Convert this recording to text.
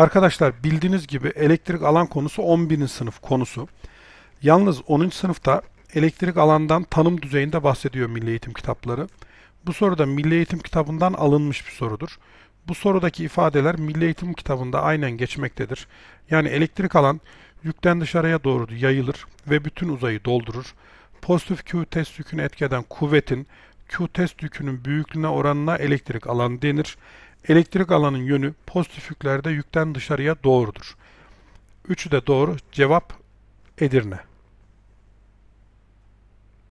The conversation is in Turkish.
Arkadaşlar bildiğiniz gibi elektrik alan konusu 11. sınıf konusu. Yalnız 10. sınıfta elektrik alandan tanım düzeyinde bahsediyor milli eğitim kitapları. Bu soruda milli eğitim kitabından alınmış bir sorudur. Bu sorudaki ifadeler milli eğitim kitabında aynen geçmektedir. Yani elektrik alan yükten dışarıya doğru yayılır ve bütün uzayı doldurur. Pozitif Q test yükünü etkeden kuvvetin Q test yükünün büyüklüğüne oranına elektrik alanı denir. Elektrik alanın yönü pozitif yüklerde yükten dışarıya doğrudur. Üçü de doğru. Cevap Edirne.